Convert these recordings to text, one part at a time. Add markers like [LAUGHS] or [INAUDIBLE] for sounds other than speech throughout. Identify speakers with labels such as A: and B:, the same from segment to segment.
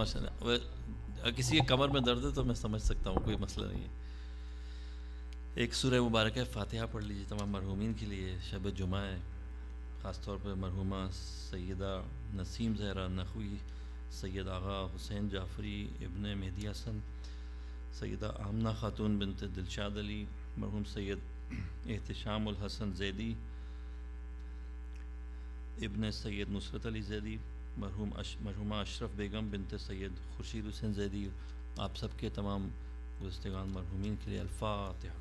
A: माशा किसी के कमर में दर्द है तो मैं समझ सकता हूँ कोई मसला नहीं है एक सुर मुबारक है फातिहा पढ़ लीजिए तमाम मरहूमिन के लिए शब जुमा है ख़ासतौर पर मरहुमा सैदा नसीम जहरा नखवी सैद आगा हुसैन जाफरी इबन मेहदी हसन सैदा आमना खातून बिनत दिलशाद अली मरहूम सैद एहतशाम हसन जैदी इबन सैद नुसरत अली जैदी मरहूम अश, मरहूमा अशरफ बेगम बिनत सैद खुर्शीद हुसैन जैदी आप सबके तमाम गुजतगान मरहूमिन के लिए अल्फातहा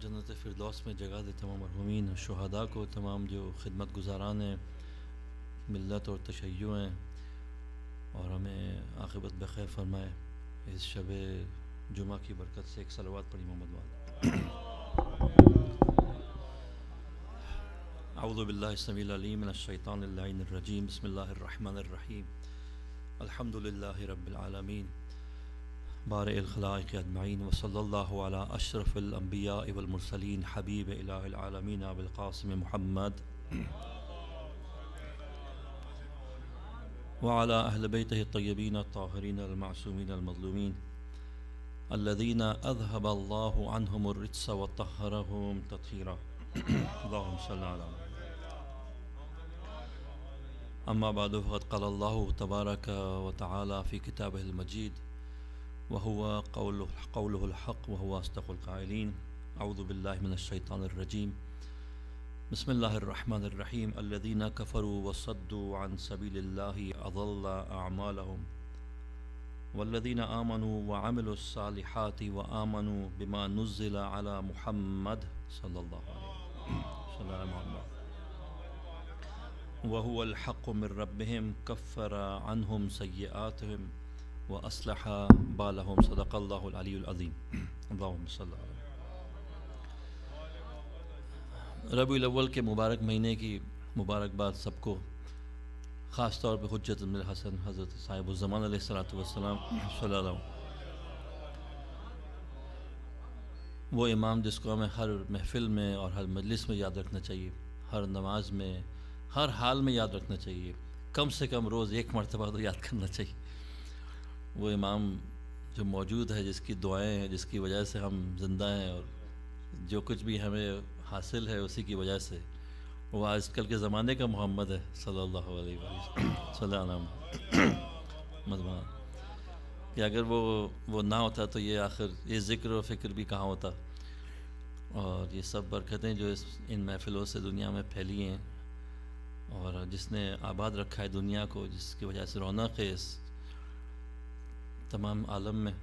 A: जन्नत फिरदौस में जगह दे तमाम मरहूमिन शहदा को तमाम जो खिदमत गुजारान हैं मिलत और तशैय हैं और हमें आखिबत बखैर फरमाए इस शब जुमा की बरकत से एक सलवात पड़ी मोहम्मद वाल अउदबिल्लामीनशैतानरजीम बसमीम अलहमदिल्ला रबालमीन बारखलाक अजमाइन वसल्ला अशरफ़लम्बिया इवलमरसलिन हबीब अलामीन अबुलकासम महमद وعلى أهل بيته الطيبين الطاهرين المعصومين المظلومين الذين أذهب الله عنهم الرجس وطهرهم تطهيرا اللهم صل على محمد أما بعد فقد قال الله تبارك وتعالى في كتابه المجيد وهو قوله, قوله الحق وهو أصدق القائلين أعوذ بالله من الشيطان الرجيم बसमीम अल्लादीन कफ़रू वसद्दू आन सबील अमालम वल्लदीन आमनु व आमिलसालहत व आमनु बिमा नज़िला अला मुहम्मद वहुअलहक़ुमरबम कफ़र अनहम सयातम व असलह बालहम सदक़ल्लाज़ीम अल्लाम रबी अव्वल के मुबारक महीने की मुबारकबाद सबको ख़ास तौर पर हजरत हसन हज़रत साहिबुलज़मान सलाम वो इमाम जिसको हमें हर महफिल में और हर मजलिस में याद रखना चाहिए हर नमाज में हर हाल में याद रखना चाहिए कम से कम रोज़ एक मरतबा तो याद करना चाहिए वो इमाम जो मौजूद है जिसकी दुआएं हैं जिसकी वजह से हम जिंदा हैं और जो कुछ भी हमें हासिल है उसी की वजह से वो आजकल के ज़माने का मोहम्मद है सल्लल्लाहु अलैहि वसल्लम मजमान कि अगर वो वो ना होता तो ये आखिर ये ज़िक्र और फ़िक्र भी कहाँ होता और ये सब बरकतें जो इस इन महफिलों से दुनिया में फैली हैं और जिसने आबाद रखा है दुनिया को जिसकी वजह से रौनक है इस तमाम आलम में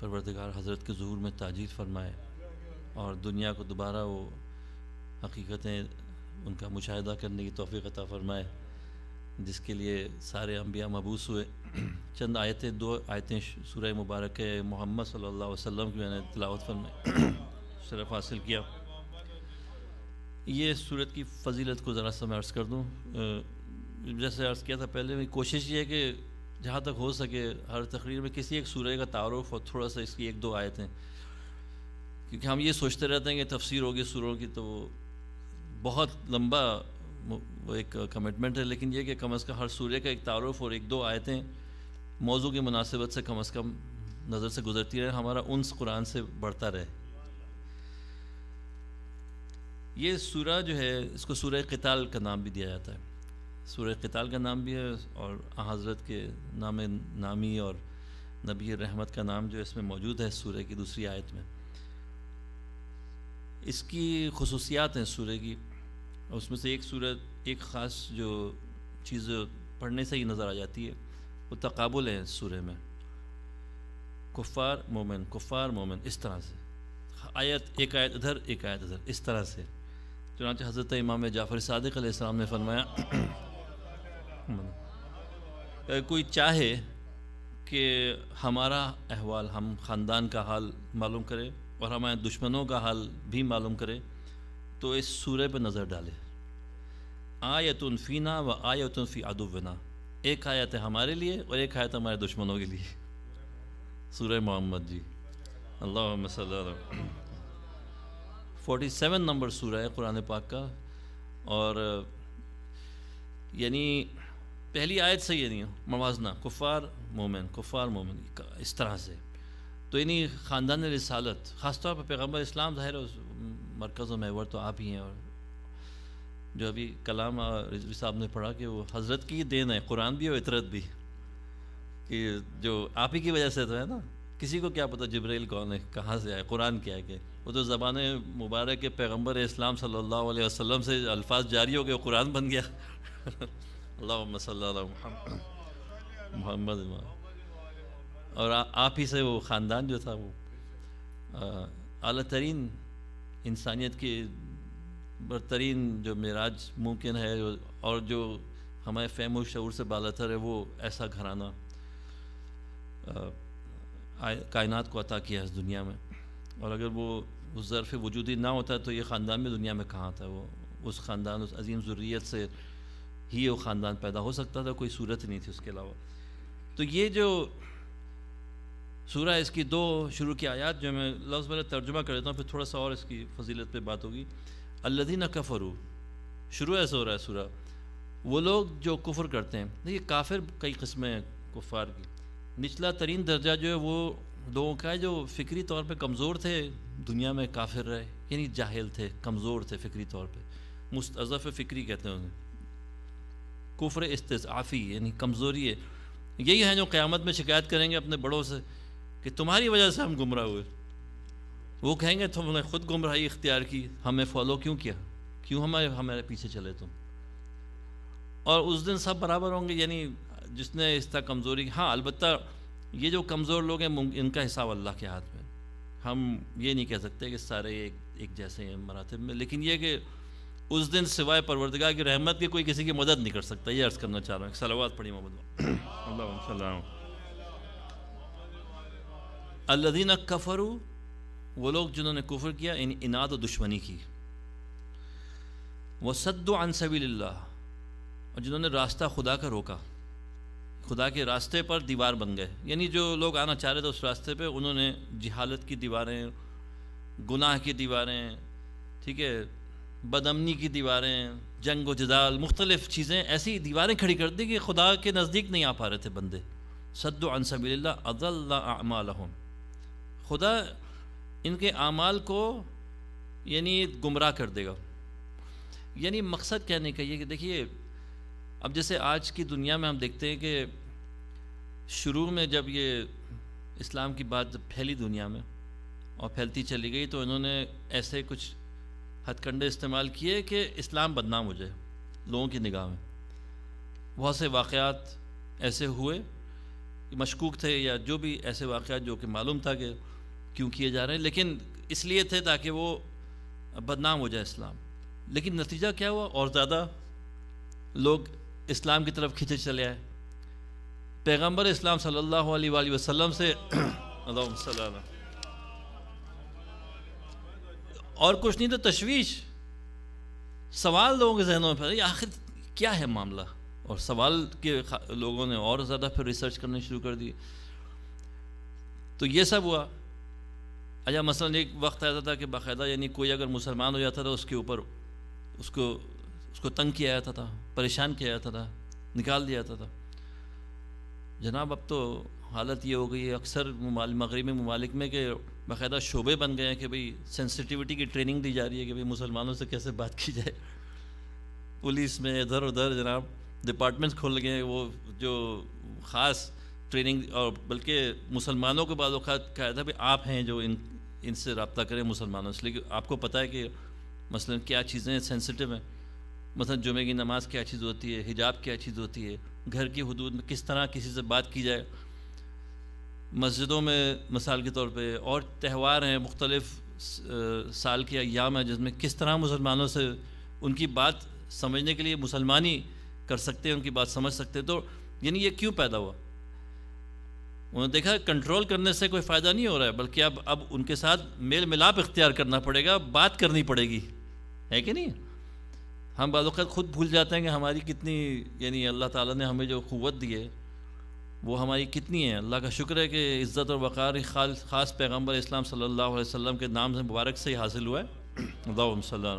A: परवरदगार हज़रत के जहूर में ताजीर फरमाए और दुनिया को दोबारा वो हकीकतें उनका मुशाह करने की तोफ़ी अता फ़रमाए जिसके लिए सारे अम्बिया मबूस हुए चंद आयतें दो आयतें सूर्य मुबारक मोहम्मद सल्ला वसम की मैंने तलावत फरमाए शरफ हासिल किया ये सूरत की फजीलत को ज़रा सा मैं अर्ज़ कर दूँ जैसे अर्ज़ किया था पहले मेरी कोशिश ये है कि जहाँ तक हो सके हर तकरीर में किसी एक सूर्य का तारफ़ और थोड़ा सा इसकी एक दो आयतें क्योंकि हम ये सोचते रहते हैं कि तफसीर होगी सुरों की तो बहुत लंबा वो एक कमिटमेंट है लेकिन ये कि कम अज़ कम हर सूर्य का एक तारफ़ और एक दो आयतें मौजू की मुनासिबत से कम अज़ कम नज़र से गुजरती रहे हमारा उनस कुरान से बढ़ता रहे ये सूरा जो है इसको सूर्य कताल का नाम भी दिया जाता है सूर्य कताल का नाम भी है और हज़रत के नाम नामी और नबी रहमत का नाम जो इसमें मौजूद है सूर्य की दूसरी आयत में इसकी खसूसियात हैं सूर्य की उसमें से एक सूरत एक ख़ास जो चीज़ पढ़ने से ही नज़र आ जाती है वो तकबुल है सूर्य में कुफ़ार मोमिन कुफ़ार मोमिन इस तरह से आयत एक आयत इधर एक आयत इधर इस तरह से चुनाच हज़रत इमाम जाफ़र सदक ने फरमाया कोई चाहे कि हमारा अहवाल हम ख़ानदान का हाल मालूम करें और हमारे दुश्मनों का हाल भी मालूम करे तो इस सूर्य पर नज़र डाले आयतुलफ़ीना व आयतुलफ़ी अदुबना एक आयत है हमारे लिए और एक आयत हमारे दुश्मनों के लिए सूर्य Muhammad ji Allah forty seven number सूर्य है कुरान पाक का और यानी पहली आयत से यानी मवाजना कुफ़ार मोमिन कुफ़ार मोमिन इस तरह से तो इन्हीं ख़ानदान रसालत ख़ासतौर पर पैगम्बर इस्लाम ज़ाहिर उस मरकज़ महवर तो आप ही हैं और जो अभी कलाम रिजवी साहब ने पढ़ा कि वो हज़रत की देन है कुरान भी और इतरत भी कि जो आप ही की वजह से तो है ना किसी को क्या पता जबरील कौन है कहाँ से आए कुरान क्या है वो तो ज़बान मुबारक के पैगम्बर इस्लाम सल्ला वसम से अल्फाज जारी हो गए कुरान बन गया अल्लाह मोहम्मद और आ, आप ही से वो ख़ानदान जो था वो अली तरीन इंसानियत की बरतरीन जो मराज मुमकिन है और जो हमारे फहम शूर से बालतर है वो ऐसा घराना कायनात को अता किया है इस दुनिया में और अगर वो उस ज़रफ़ वजूदी ना होता तो ये ख़ानदान भी दुनिया में कहाँ था वो उस ख़ानदान उस अजीम ज़रूरीत से ही वो ख़ानदान पैदा हो सकता था कोई सूरत नहीं थी उसके अलावा तो ये जो सूरह इसकी दो शुरू की आयात जो मैं लफ्ज़ मैंने तर्जुमा कर देता हूँ फिर थोड़ा सा और इसकी फजीलत पर बात होगी न कफ़रू शुरू ऐसा हो रहा है सूरह वो लोग जो कुफर करते हैं देखिए काफिर कई कस्में हैं कुफार की निचला तरीन दर्जा जो है वो लोगों का है जो फ़िक्री तौर पर कमज़ोर थे दुनिया में काफिर रहे यानी जाहल थे कमज़ोर थे फ़िक्री तौर पर मुस्तफ़ फ़िक्री कहते हैं उन्हें कुफर इस्ताफ़ी यानी कमज़ोरी है यही है जो क़्यामत में शिकायत करेंगे अपने बड़ों से कि तुम्हारी वजह से हम गुमराह हुए वो कहेंगे तुमने खुद गुमराही इख्तियार की हमें फॉलो क्यों किया क्यों हमारे हमारे पीछे चले तुम और उस दिन सब बराबर होंगे यानी जिसने इस तरह कमज़ोरी हाँ अलबत् ये जो कमज़ोर लोग हैं इनका हिसाब अल्लाह के हाथ में हम ये नहीं कह सकते कि सारे एक, एक जैसे हैं मरातब में लेकिन ये कि उस दिन सिवाय परवरदगा की रहमत के कोई किसी की मदद नहीं कर सकता ये अर्ज़ करना चाह रहा हूँ सलावाद पढ़ी मोहम्मद [COUGHS] अल्लाह अल्लादीन कफ़रू वो लोग जिन्होंने कुफर किया इन इनाद और दुश्मनी की वह सद्द अनसबील्ला और जिन्होंने रास्ता खुदा का रोका खुदा के रास्ते पर दीवार बन गए यानी जो लोग आना चाह रहे थे उस रास्ते पर उन्होंने जहालत की दीवारें गुनाह की दीवारें ठीक है बदमनी की दीवारें जंग व जदाल मुख्तलिफ चीज़ें ऐसी दीवारें खड़ी कर दी कि खुदा के नज़दीक नहीं आ पा रहे थे बंदे सद्द अनसबील्ला अदल्ला अमालहम खुदा इनके अमाल को यानी गुमराह कर देगा यानी मकसद क्या नहीं कहिए कि देखिए अब जैसे आज की दुनिया में हम देखते हैं कि शुरू में जब ये इस्लाम की बात फैली दुनिया में और फैलती चली गई तो इन्होंने ऐसे कुछ हथकंडे इस्तेमाल किए कि इस्लाम बदनाम हो जाए लोगों की निगाह में बहुत से वाक़ात ऐसे हुए मशकूक थे या जो भी ऐसे वाक़ जो कि मालूम था कि क्यों किए जा रहे हैं लेकिन इसलिए थे ताकि वो बदनाम हो जाए इस्लाम लेकिन नतीजा क्या हुआ और ज़्यादा लोग इस्लाम की तरफ खींचे चले आए पैगम्बर इस्लाम सल्लल्लाहु अलैहि वसल्लम से [CLEARS THROAT] और कुछ नहीं तो तशवीश सवाल लोगों के जहनों में फैला आखिर क्या है मामला और सवाल के लोगों ने और ज़्यादा फिर रिसर्च करने शुरू कर दिए तो ये सब हुआ अच्छा मसलन एक वक्त आता था कि बाकायदा यानी कोई अगर मुसलमान हो जाता था उसके ऊपर उसको उसको तंग किया जाता था परेशान किया जाता था निकाल दिया जाता था जनाब अब तो हालत ये हो गई है अक्सर मगरबी ममालिक में कि बाकायदा शोबे बन गए हैं कि भाई सेंसिटिविटी की ट्रेनिंग दी जा रही है कि भाई मुसलमानों से कैसे बात की जाए पुलिस में इधर उधर जनाब डिपार्टमेंट्स खोल गए वो जो ख़ास ट्रेनिंग और बल्कि मुसलमानों के बाद कहा था भाई आप हैं जो इन इनसे रबता करें मुसलमानों से लेकिन आपको पता है कि मसलन क्या चीज़ें सेंसिटिव हैं मसलन जुमे की नमाज़ क्या चीज़ होती है हिजाब क्या चीज़ होती है घर की हदूद में किस तरह किसी से बात की जाए मस्जिदों में मिसाल के तौर पर और त्यौहार हैं मुख्तलिफ साल के अयाम हैं जिसमें किस तरह मुसलमानों से उनकी बात समझने के लिए मुसलमान ही कर सकते हैं उनकी बात समझ सकते हैं तो यानी ये क्यों पैदा हुआ उन्होंने देखा कंट्रोल करने से कोई फ़ायदा नहीं हो रहा है बल्कि अब अब उनके साथ मेल मिलाप इख्तियार करना पड़ेगा बात करनी पड़ेगी है कि नहीं हम बाज़त खुद भूल जाते हैं कि हमारी कितनी यानी अल्लाह ताला ने हमें जो क़वत दी है वो हमारी कितनी है अल्लाह का शुक्र है कि इज़्ज़त और वक़ार खास ख़ास पैगम्बर इस्लाम सल्लल्लाहु अलैहि वसल्लम के नाम से मुबारक से ही हासिल हुआ है सल्ला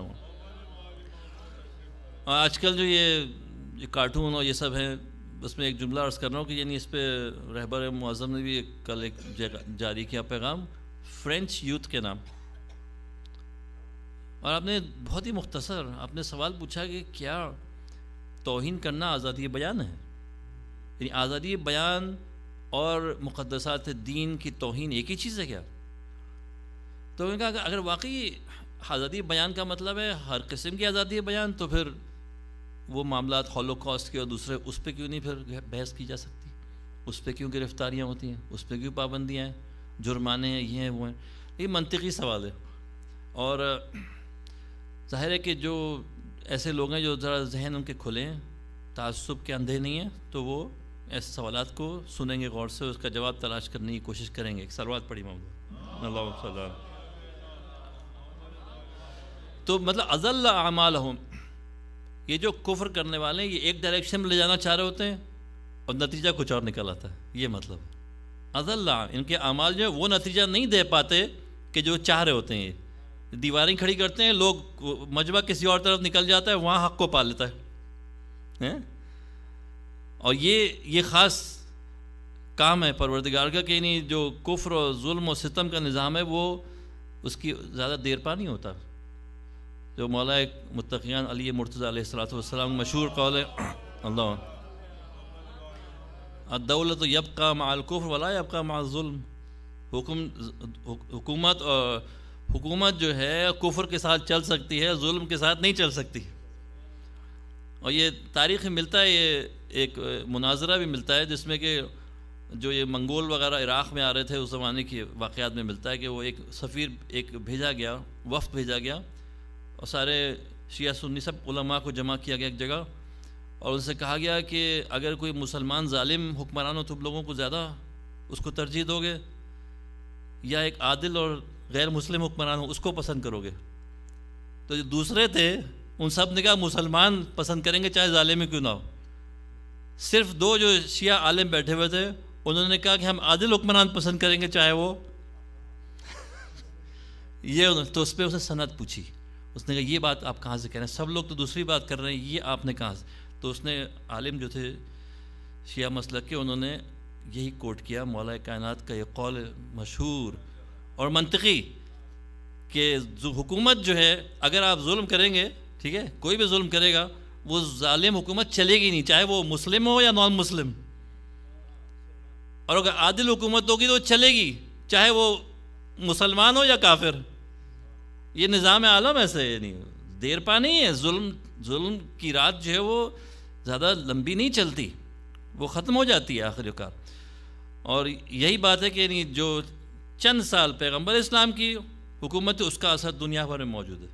A: आजकल जो ये कार्टून और ये सब हैं बस मैं एक जुमला अर्ज़ कर रहा हूँ कि यानी इस पर रहबर मज़म ने भी एक कल एक जारी किया पैगाम फ्रेंच यूथ के नाम और आपने बहुत ही मुख्तसर आपने सवाल पूछा कि क्या तोहन करना आज़ादी बयान है यानी आज़ादी बयान और मुक़दसात दीन की तोहन एक ही चीज़ है क्या तो उन्होंने कहा अगर वाकई आज़ादी बयान का मतलब है हर किस्म की आज़ादी बयान तो फिर वो मामला हॉलोकॉस्ट के और दूसरे उस पर क्यों नहीं फिर बहस की जा सकती उस पर क्यों गिरफ्तारियाँ होती हैं उस पर क्यों पाबंदियाँ हैं जुर्माने हैं ये हैं वो हैं ये मनतकी सवाल है और जाहिर है कि जो ऐसे लोग हैं जो ज़रा जहन उनके खुले हैं तसब के अंधे नहीं हैं तो वो ऐसे सवाल को सुनेंगे गौर से उसका जवाब तलाश करने की कोशिश करेंगे एक सरवात पड़ी मामला तो मतलब अजल अमाल हूँ ये जो कुफ्र करने वाले हैं ये एक डायरेक्शन में ले जाना चाह रहे होते हैं और नतीजा कुछ और निकल आता है ये मतलब अजल्ला इनके अमाल जो है वो नतीजा नहीं दे पाते कि जो चाह रहे होते हैं ये दीवारें खड़ी करते हैं लोग मजबा किसी और तरफ निकल जाता है वहाँ हक को पा लेता है ए और ये ये ख़ास काम है परवरदिगार का कि नहीं जो कुफ़र और जुल्म और सितम का निज़ाम है वो उसकी ज़्यादा देर पा नहीं होता जो मौला मतकियान अली मुर्तज़ाम मशहूर कौल है यब का यबका मालकुफ़ वाला यबका माजुल्म हुकुम हुकूमत हुकूमत जो है कुफर के साथ चल सकती है जुल्म के साथ नहीं चल सकती और ये तारीख़ मिलता है ये एक मुनाजरा भी मिलता है जिसमें कि जो ये मंगोल वगैरह इराक़ में आ रहे थे उस ज़माने के वाक़ात में मिलता है कि वो एक सफ़ीर एक भेजा गया वफ़ भेजा गया और सारे शिया सुन्नी सब उलमा को जमा किया गया एक जगह और उनसे कहा गया कि अगर कोई मुसलमान ालिम हुक्मरान हो तो लोगों को ज़्यादा उसको तरजीह दोगे या एक आदिल और गैर मुस्लिम हुक्मरान हो उसको पसंद करोगे तो जो दूसरे थे उन सब ने कहा मुसलमान पसंद करेंगे चाहे ालिम क्यों ना हो सिर्फ दो जो शिया आलिम बैठे हुए थे उन्होंने कहा कि हम आदिल हुक्मरान पसंद करेंगे चाहे वो [LAUGHS] ये तो उस पर उसने सनत पूछी उसने कहा ये बात आप कहाँ से कह रहे हैं सब लोग तो दूसरी बात कर रहे हैं ये आपने कहाँ से तो उसने आलिम जो थे शिया मसल के उन्होंने यही कोट किया मौला कायनत का ये कौल मशहूर और मनतकी कि हुकूमत जो है अगर आप म करेंगे ठीक है कोई भी म करेगा वो ालिम हुकूमत चलेगी नहीं चाहे वो मुस्लिम हो या नॉन मुस्लिम और अगर आदिल हुकूमत होगी तो चलेगी चाहे वो मुसलमान हो या काफिर ये निज़ाम आलम ऐसे यानी देर पा नहीं है जुल्म जुल्म की रात जो है वो ज़्यादा लंबी नहीं चलती वो ख़त्म हो जाती है आखिरकार और यही बात है कि यानी जो चंद साल पैगम्बर इस्लाम की हुकूमत उसका असर दुनिया भर में मौजूद है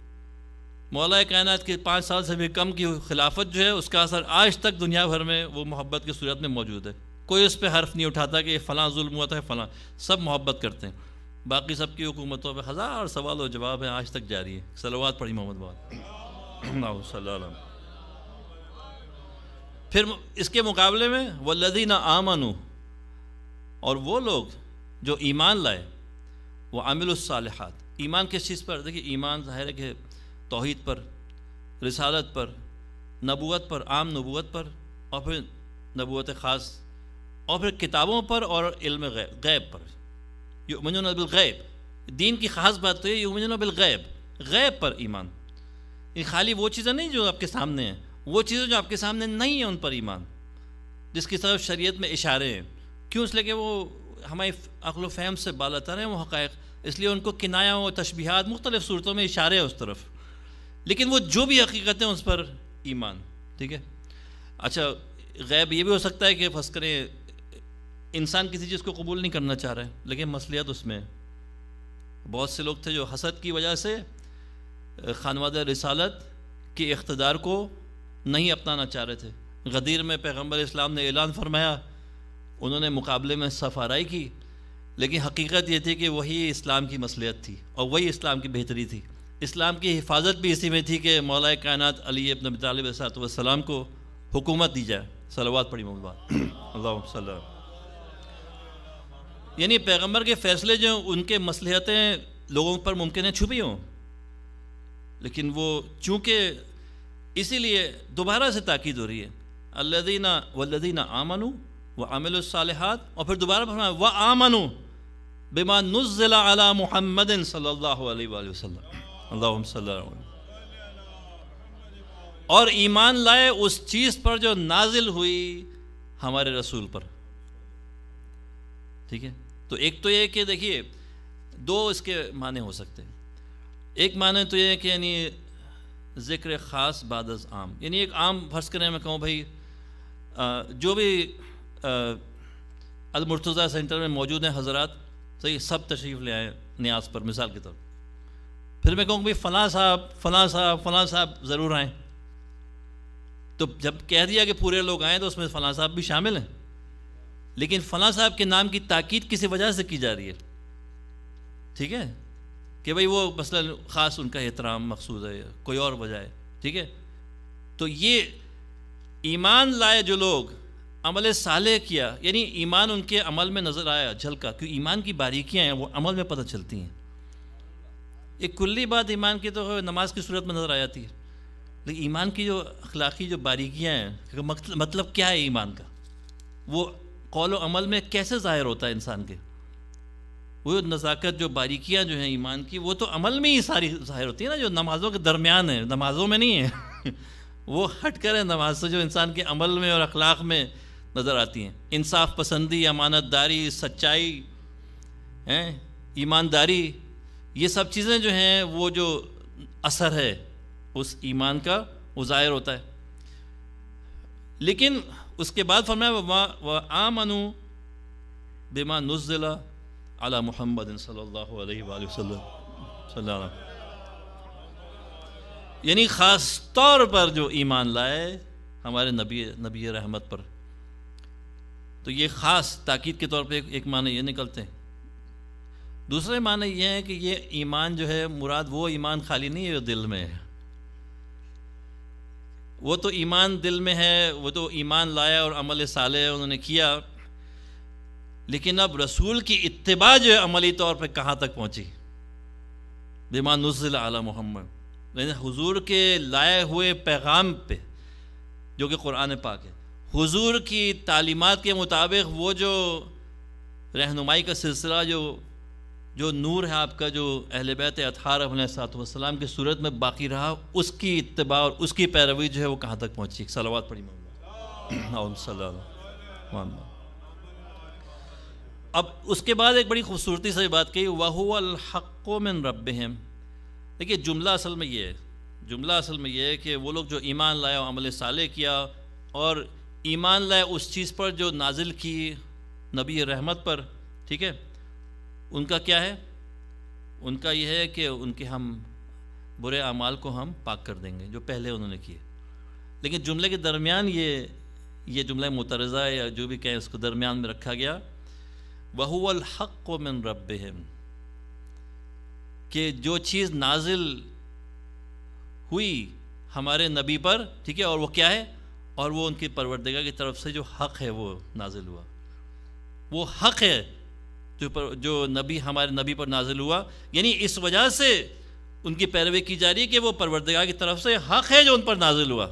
A: मौला कायनात के पाँच साल से भी कम की खिलाफत जो है उसका असर आज तक दुनिया भर में वो मोहब्बत की सूरत में मौजूद है कोई उस पर हर्फ नहीं उठाता कि फ़लाँ जुल्म हुआ था फ़लाँ सब मोहब्बत करते हैं बाकी सबकी हुकूमतों पर हज़ार सवाल और जवाब हैं आज तक जारी है सलवात पढ़ी मोहम्मद बाद फिर इसके मुकाबले में लदी ना आमनु और वो लोग जो ईमान लाए वो आमिलसालहत ईमान किस चीज़ पर देखिए ईमान ज़ाहिर है कि तोहद पर रसालत पर नबूत पर आम नबूत पर और फिर नबूत ख़ास और फिर किताबों पर और इल्म गैब पर युमिन बिलगैब दीन की ख़ास बात तो ये युमिन बिलगैब गैब पर ईमान ये खाली वो चीज़ें नहीं जो आपके सामने हैं वो चीज़ें जो आपके सामने नहीं हैं उन पर ईमान जिसकी तरफ शरीय में इशारे हैं क्यों इसलिए कि वो हमारी अकलो फैम से बालतर हैं वो हक़ इसलिए उनको किनाया व तशबीहात मुख्तलिफ सूरतों में इशारे हैं उस तरफ लेकिन वो जो भी हकीकत है उस पर ईमान ठीक है अच्छा गैब ये भी हो सकता है कि फंस करें इंसान किसी चीज़ को कबूल नहीं करना चाह रहे लेकिन मसलियत उसमें है बहुत से लोग थे जो हसद की वजह से खानवाद रसालत के इकतदार को नहीं अपनाना चाह रहे थे गदीर में पैगम्बर इस्लाम ने ऐलान फरमाया उन्होंने मुकाबले में सफाराई की लेकिन हकीकत ये थी कि वही इस्लाम की मसलियत थी और वही इस्लाम की बेहतरी थी इस्लाम की हिफाजत भी इसी में थी कि मौल कायनत अली अबन सलाम को हुकूमत दी जाए सलवा पड़ी मोहब्बा अल्लाम यानी पैगंबर के फैसले जो उनके मसलहतें लोगों पर मुमकिन है छुपी हों लेकिन वो चूँकि इसीलिए दोबारा से ताकीद हो रही है अल्लदीना वल्लदीना आमनु व आमिलसालहत और फिर दोबारा फरमा व आमनु बेमा नुज़िला अला मुहम्मद सल्ला और ईमान लाए उस चीज़ पर जो नाजिल हुई हमारे रसूल पर ठीक है तो एक तो ये कि देखिए दो इसके माने हो सकते हैं एक माने तो ये है कि यानी ज़िक्र ख़ास बाद आम यानी एक आम फर्ज करें मैं कहूँ भाई जो भी अलमरतज़ा सेंटर में मौजूद हैं हज़रात सही तो सब तशरीफ़ ले आए न्याज पर मिसाल के तौर फिर मैं कहूँगा भाई फ़लाँ साहब फ़लाँ साहब फ़लाँ साहब ज़रूर आएँ तो जब कह दिया कि पूरे लोग आएँ तो उसमें फ़लाँ साहब भी शामिल हैं लेकिन फला साहब के नाम की ताकीद किसी वजह से की जा रही है ठीक है कि भाई वो मसला ख़ास उनका एहतराम मखसूस है कोई और वजह है ठीक है तो ये ईमान लाए जो लोग अमल साले किया यानी ईमान उनके अमल में नज़र आया झलका क्योंकि ईमान की बारीकियाँ हैं वो अमल में पता चलती हैं एक कुल्ली बात ईमान की तो नमाज की सूरत में नज़र आ जाती है लेकिन ईमान की जो अखलाकी जो बारीकियाँ हैं मतलब क्या है ईमान का वो कौल अमल में कैसे ज़ाहिर होता है इंसान के वो नज़ाकत जो बारीकियाँ जो हैं ईमान की वो तो अमल में ही सारी ज़ाहिर होती है ना जो नमाज़ों के दरमियान है नमाज़ों में नहीं है [LAUGHS] वो हट कर है नमाज से जो इंसान के अमल में और अखलाक में नज़र आती हैं इंसाफ पसंदी अमानत दारी सच्चाई हैं ईमानदारी ये सब चीज़ें जो हैं वो जो असर है उस ईमान का वो ज़ाहिर होता है लेकिन उसके बाद फरमाया व आमनु बेमा नुजिला अला मोहम्मद सल्ला यानी ख़ास तौर पर जो ईमान लाए हमारे नबी नबी रहमत पर तो ये ख़ास ताक़द के तौर पे एक, एक माने ये निकलते हैं दूसरे माने ये हैं कि ये ईमान जो है मुराद वो ईमान खाली नहीं है जो दिल में है वो तो ईमान दिल में है वो तो ईमान लाया और अमल साले उन्होंने किया लेकिन अब रसूल की इतबा जो है अमली तौर पर कहाँ तक पहुँची बेमानुज़ल आला मोहम्मद यानी हजूर के लाए हुए पैगाम पे जो कि कुरान पाक है हजूर की तालीमत के मुताबिक वो जो रहनुमाई का सिलसिला जो जो नूर है आपका जो अहल बैत अतहार सातम की सूरत में बाकी रहा उसकी इतबा और उसकी पैरवी जो है वो कहाँ तक पहुँची सलावाद पड़ी मोहम्मद अब उसके बाद एक बड़ी खूबसूरती से बात कही वाहको मिन रब हम देखिए जुमला असल में ये है जुमला असल में ये है कि वो लोग जो ईमान लाए और अमल साले किया और ईमान लाए उस चीज़ पर जो नाजिल की नबी रहमत पर ठीक है उनका क्या है उनका यह है कि उनके हम बुरे अमाल को हम पाक कर देंगे जो पहले उन्होंने किए लेकिन जुमले के दरमियान ये ये जुमला मुतरज़ा या जो भी कहें उसको दरमियान में रखा गया वहुअल हक़ मिन रब कि जो चीज़ नाजिल हुई हमारे नबी पर ठीक है और वो क्या है और वो उनकी परवरदिगा की तरफ से जो हक़ है वो नाजिल हुआ वो हक़ है जो पर, जो नबी हमारे नबी पर नाजिल हुआ यानी इस वजह से उनकी पैरवी की जा रही है कि वो परवरदगा की तरफ से हक है जो उन पर नाजिल हुआ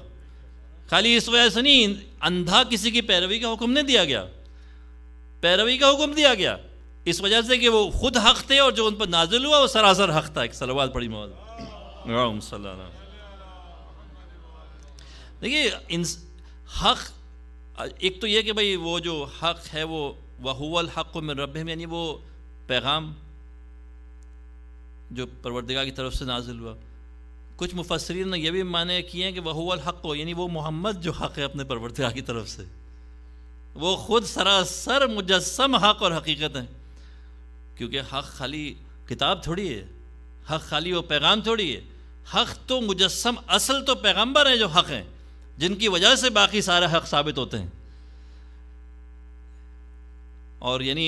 A: खाली इस वजह से नहीं अंधा किसी की पैरवी का हुक्म नहीं दिया गया पैरवी का हुक्म दिया गया इस वजह से कि वो खुद हक थे और जो उन पर नाजिल हुआ वो सरासर हक था एक सलवाद पड़ी मोहल देखिए हक एक तो यह कि भाई वो जो हक है वो वहुअल हक़ में रब यानी वो पैगाम जो परवरदगा की तरफ से नाजिल हुआ कुछ मुफसरीन ने यह भी माने किए हैं कि वहुअल हक़ यानी वो मोहम्मद जो हक़ है अपने परवरदगा की तरफ से वो खुद सरासर मुजस्म हक़ और हकीकत हैं क्योंकि हक़ खाली किताब थोड़ी है हक़ खाली वो पैगाम थोड़ी है हक़ तो मुजस्म असल तो पैगम्बर हैं जो हक़ हैं जिनकी वजह से बाकी सारे हक़ साबित होते हैं और यानी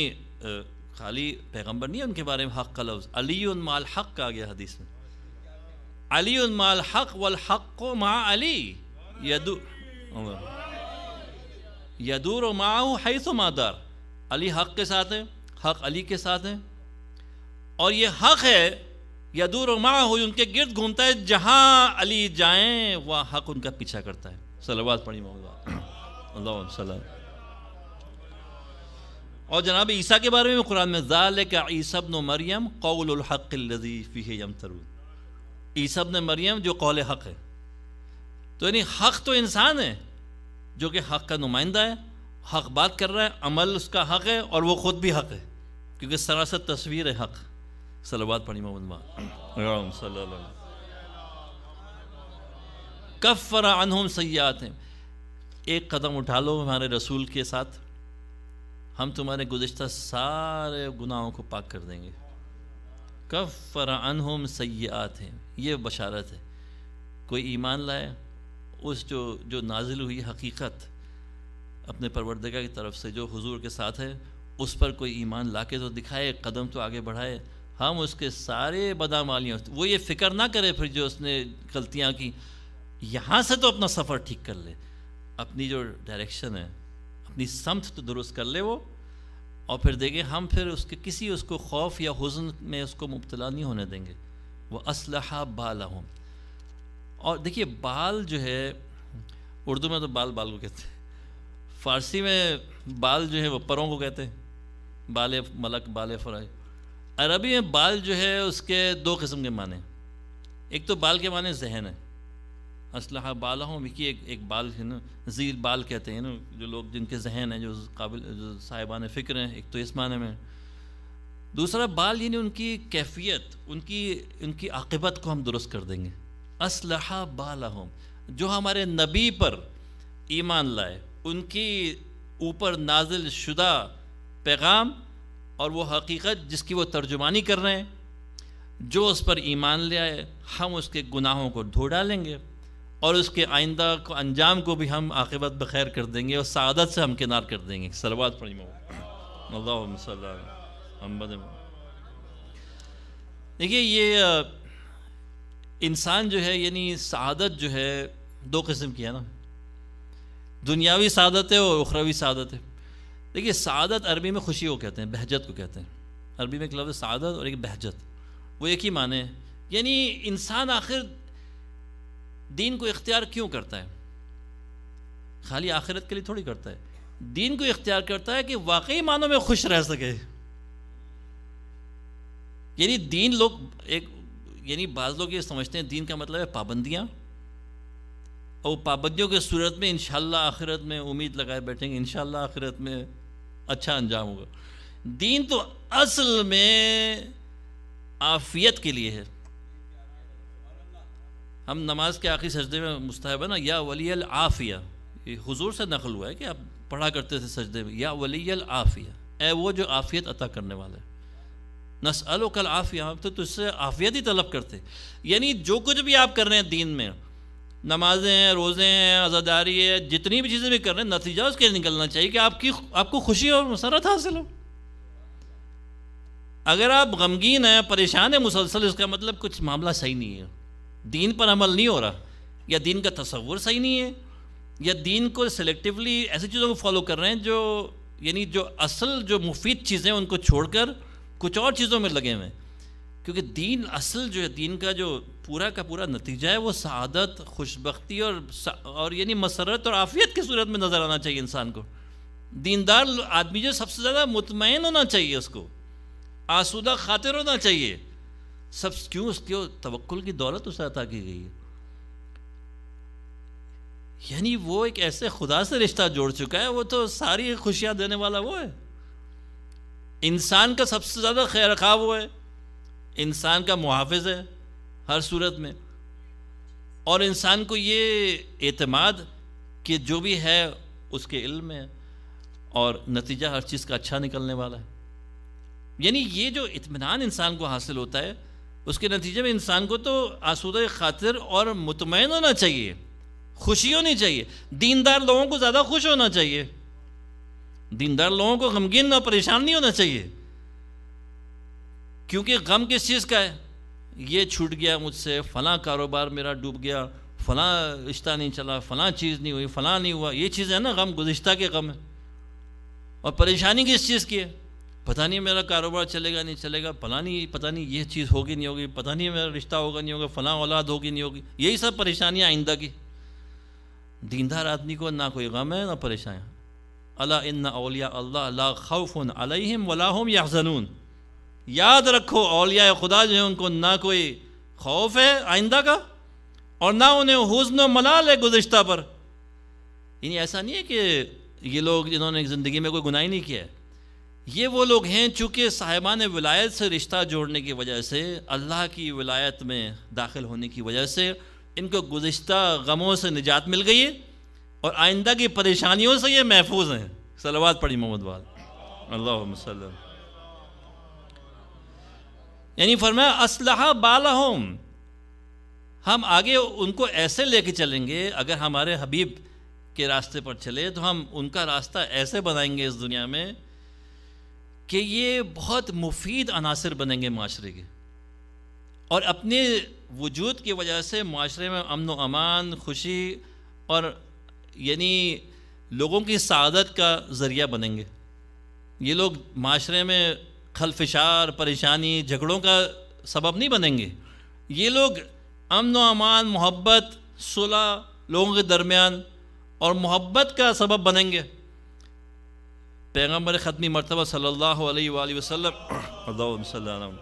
A: खाली पैगम्बर नहीं उनके बारे में हक़ का लफ्ज़ अली माल हक़ का आ गया हदीस में अली माल हक़ वल हक़ मा अली यदूर माओ है सो मादार अली हक़ के साथ है हक़ अली के साथ है और ये हक़ है यदूर माँ हो उनके गिर्द घूमता है जहाँ अली जाए वहाँ हक़ उनका पीछा करता है सलवाद पढ़ी मोहम्मद और जनाब ईसा के बारे में कुरान में ज़ाल का ईसब मरियम कौलहक़ीफ़ी यम ईसब ने मरियम जो कौल हक़ है तो यानी हक़ तो इंसान है जो कि हक़ का नुमाइंदा है हक़ बात कर रहा है अमल उसका हक़ है और वो ख़ुद भी हक़ है क्योंकि सरासर तस्वीर है हक़ सलवात पढ़ी मोहम्मद फरा अनहम सयात हैं एक कदम उठा लो हमारे रसूल के साथ हम तुम्हारे गुज्त सारे गुनाहों को पाक कर देंगे कफ फ़रान हम सयात हैं ये बशारत है कोई ईमान लाए उस जो जो नाजिल हुई हकीकत अपने परवरदगा की तरफ से जो हुजूर के साथ है उस पर कोई ईमान ला के तो दिखाए कदम तो आगे बढ़ाए हम उसके सारे बदामालियाँ वो ये फ़िक्र ना करे फिर जो उसने गलतियाँ की यहाँ से तो अपना सफ़र ठीक कर ले अपनी जो डायरेक्शन है अपनी समत तो दुरुस्त कर ले वो और फिर देखें हम फिर उसके किसी उसको खौफ या हुजन में उसको मुबतला नहीं होने देंगे वह असलहा बाल हूँ और देखिए बाल जो है उर्दू में तो बाल बाल को कहते हैं फ़ारसी में बाल जो है वो परों को कहते हैं बाल मलक बाल फ़राए अरबी में बाल जो है उसके दो किस्म के माने एक तो बाल के माने जहन है असलह बाल हूँ विकी एक एक बाल है ना जील बाल कहते हैं ना जो लोग जिनके जहन हैं जो काबिल जो साहिबान फ़िक्र हैं एक तो इस माने में दूसरा बाल यानी उनकी कैफियत उनकी उनकी आकबत को हम दुरुस्त कर देंगे असलह बाल हूँ जो हमारे नबी पर ईमान लाए उनकी ऊपर नाजिल शुदा पैगाम और वो हकीकत जिसकी वो तर्जुमानी कर रहे हैं जो उस पर ईमान ले आए हम उसके गुनाहों को धो डालेंगे और उसके आइंदा को अंजाम को भी हम आखिबत बखैर कर देंगे और सदत से हम किनार कर देंगे सलवाद पढ़ी मोहम्मद देखिए ये इंसान जो है यानी सदत जो है दो किस्म की है ना दुनियावी सदत है और उखरवी सदत है देखिए सदत अरबी में खुशी को कहते हैं बहजत को कहते हैं अरबी में एक लफ्ज़ सदत और एक बहजत वो एक ही माने यानी इंसान आखिर दीन को इख्तियार क्यों करता है खाली आखिरत के लिए थोड़ी करता है दीन को इख्तियार करता है कि वाकई मानों में खुश रह सके यानी दीन लोग एक यानी बाज़ लोग ये समझते हैं दीन का मतलब है पाबंदियाँ और पाबंदियों के सूरत में इन आखिरत में उम्मीद लगाए बैठेंगे इन आखिरत में अच्छा अंजाम होगा दीन तो असल में आफियत के लिए है हम नमाज के आखिरी सजदे में मुस्ताब है ना या वलील आफ़िया ये हुजूर से नकल हुआ है कि आप पढ़ा करते थे सजदे में या वलील आफ़िया ए वो जो आफ़ियत अता करने वाले अलो कल आफ़िया हम तो तुझसे आफ़ियत ही तलब करते यानी जो कुछ भी आप कर रहे हैं दीन में नमाजें हैं रोज़े हैं आज़ादारी है जितनी भी चीज़ें भी कर रहे हैं नतीजा उसके निकलना चाहिए कि आपकी आपको खुशी और मसरत हासिल हो अगर आप गमगीन हैं परेशान हैं मुसलसल इसका मतलब कुछ मामला सही नहीं है दीन पर अमल नहीं हो रहा या दीन का तस्वुर सही नहीं है या दीन को सेलेक्टिवली ऐसी चीज़ों को फॉलो कर रहे हैं जो यानी जो असल जो मुफीद चीज़ें उनको छोड़कर कुछ और चीज़ों में लगे हुए हैं क्योंकि दीन असल जो है दीन का जो पूरा का पूरा नतीजा है वो शहादत खुशबी और और यानी मसरत और आफियत की सूरत में नज़र आना चाहिए इंसान को दीनदार आदमी जो सबसे ज़्यादा मुतमिन होना चाहिए उसको आसूदा खातिर होना चाहिए सब क्यों उसके तवक्ल की दौलत उसे अता की गई है यानी वो एक ऐसे खुदा से रिश्ता जोड़ चुका है वो तो सारी खुशियाँ देने वाला वो है इंसान का सबसे ज़्यादा खैर खा वो है इंसान का मुहाफ़ है हर सूरत में और इंसान को ये एतमाद कि जो भी है उसके इल्म में और नतीजा हर चीज़ का अच्छा निकलने वाला है यानी ये जो इतमान इंसान को हासिल होता है उसके नतीजे में इंसान को तो आसूद खातिर और मुतमिन होना चाहिए खुशी होनी चाहिए दीनदार लोगों को ज़्यादा खुश होना चाहिए दीनदार लोगों को गमगीन और परेशान नहीं होना चाहिए क्योंकि गम किस चीज़ का है ये छूट गया मुझसे फ़ला कारोबार मेरा डूब गया फ़ला रिश्ता नहीं चला फ़ला चीज़ नहीं हुई फला नहीं हुआ ये चीज़ है ना गम गुज्त के गम है और परेशानी किस चीज़ की है पता नहीं मेरा कारोबार चलेगा नहीं चलेगा फला नहीं पता नहीं ये चीज़ होगी नहीं होगी पता नहीं मेरा रिश्ता होगा नहीं होगा फ़ला औलाद होगी नहीं होगी यही सब परेशानियाँ आइंदा की दीनदार आदमी को ना कोई गम है ना परेशानियाँ अला इन अलिया अल्लाह ला खौफ़ुन अलहम वलाहम या जनून याद रखो अलिया खुदा जो है उनको ना कोई खौफ है आइंदा का और ना उन्हें हुसन मलाल है गुज्त पर यानी ऐसा नहीं है कि ये लोग इन्होंने ज़िंदगी में कोई गुनाह नहीं किया है ये वो लोग हैं चूँकि साहिबान विलायत से रिश्ता जोड़ने की वजह से अल्लाह की विलायत में दाखिल होने की वजह से इनको गुज्त गमों से निजात मिल गई है और आइंदा की परेशानियों से ये महफूज हैं सलवाद पढ़ी मोहम्मद वाल अल्लाह यानी फरमाया असलहा बाला हम हम आगे उनको ऐसे लेके चलेंगे अगर हमारे हबीब के रास्ते पर चले तो हम उनका रास्ता ऐसे बनाएंगे इस दुनिया में कि ये बहुत मुफीद अनासर बनेंगे माशरे के और अपने वजूद की वजह से माशरे में अमन व अमान खुशी और यानी लोगों की सदत का ज़रिया बनेंगे ये लोग माशरे में खलफशार परेशानी झगड़ों का सबब नहीं बनेंगे ये लोग अमन व अमान मोहब्बत सुलह लोगों के दरमियान और मोहब्बत का सबब बनेंगे पैगम्बर ख़दमी मरतबा सल्ला वसम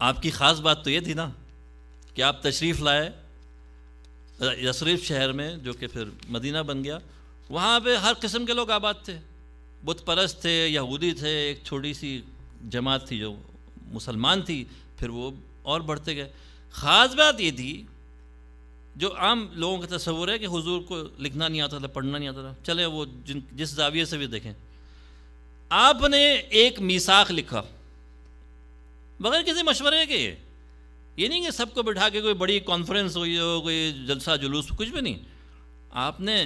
A: आपकी ख़ास बात तो ये थी ना कि आप तशरीफ़ लाए यशरीफ शहर में जो कि फिर मदीना बन गया वहाँ पे हर किस्म के लोग आबाद थे बुत परस्त थे यहूदी थे एक छोटी सी जमात थी जो मुसलमान थी फिर वो और बढ़ते गए ख़ास बात ये थी जो आम लोगों का तस्वूर है कि हुजूर को लिखना नहीं आता था पढ़ना नहीं आता था चले वो जिन जिस जाविये से भी देखें आपने एक मीसाख लिखा बगैर किसी मशवरे के ये नहीं कि सबको बिठा के कोई बड़ी कॉन्फ्रेंस हुई हो कोई जलसा जुलूस कुछ भी नहीं आपने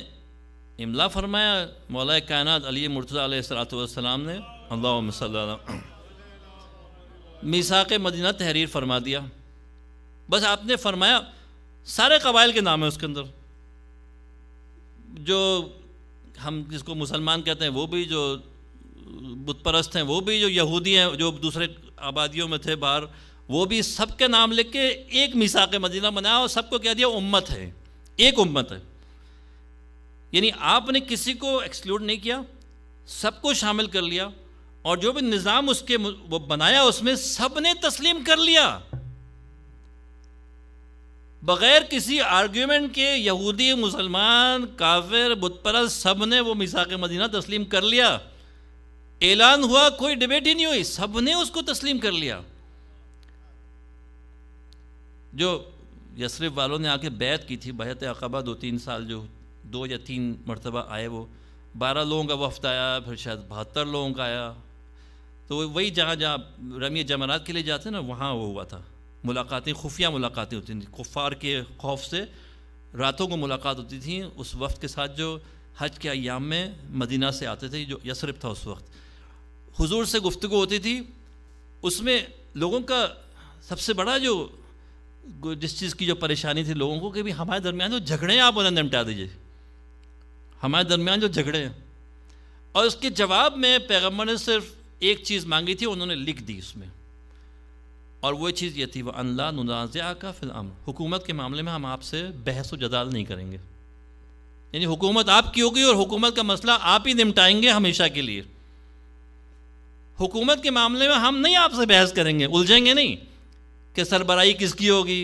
A: इमला फरमाया मौला कायन अली सलाम ने [CLEARS THROAT] मीसाख मदीना तहरीर फरमा दिया बस आपने फरमाया सारे कबाइल के नाम है उसके अंदर जो हम जिसको मुसलमान कहते हैं वो भी जो बुतपरस्त हैं वो भी जो यहूदी हैं जो दूसरे आबादियों में थे बाहर वो भी सबके नाम लिख के एक मिसा के मदीना बनाया और सबको कह दिया उम्मत है एक उम्मत है यानी आपने किसी को एक्सक्लूड नहीं किया सबको शामिल कर लिया और जो भी निज़ाम उसके वो बनाया उसमें सब ने तस्लीम कर लिया बग़ैर किसी आर्ग्यूमेंट के यहूदी मुसलमान काफिर बुतपरस सब ने वो मिसाक मदीना तस्लीम कर लिया ऐलान हुआ कोई डिबेट ही नहीं हुई सब ने उसको तस्लीम कर लिया जो यसरफ वालों ने आके बैत की थी बहत अकबा दो तीन साल जो दो या तीन मरतबा आए वो बारह लोगों का वफ्त आया फिर शायद बहत्तर लोगों का आया तो वही जहाँ जहाँ रमी जमरात के लिए जाते ना वहाँ वो हुआ था मुलाकातें खुफिया मुलाकातें होती थी कुफ़ार के खौफ से रातों को मुलाकात होती थी उस वक्त के साथ जो हज के अयाम में मदीना से आते थे जो यसरफ था उस वक्त हुजूर से गुफ्तु होती थी उसमें लोगों का सबसे बड़ा जो जिस चीज़ की जो परेशानी थी लोगों को कि भी हमारे दरमियान जो झगड़े हैं आप उन्हें निपटा दीजिए हमारे दरमियान जो झगड़े हैं और उसके जवाब में पैगम्बर ने सिर्फ एक चीज़ मांगी थी उन्होंने लिख दी उसमें और वो चीज़ ये थी वह अल्लाह नुनाज़ा का फिल हुकूमत के मामले में हम आपसे बहस व जदाल नहीं करेंगे यानी हुकूमत आपकी होगी और हुकूमत का मसला आप ही निपटाएंगे हमेशा के लिए हुकूमत के मामले में हम नहीं आपसे बहस करेंगे उलझेंगे नहीं कि सरबराही किसकी होगी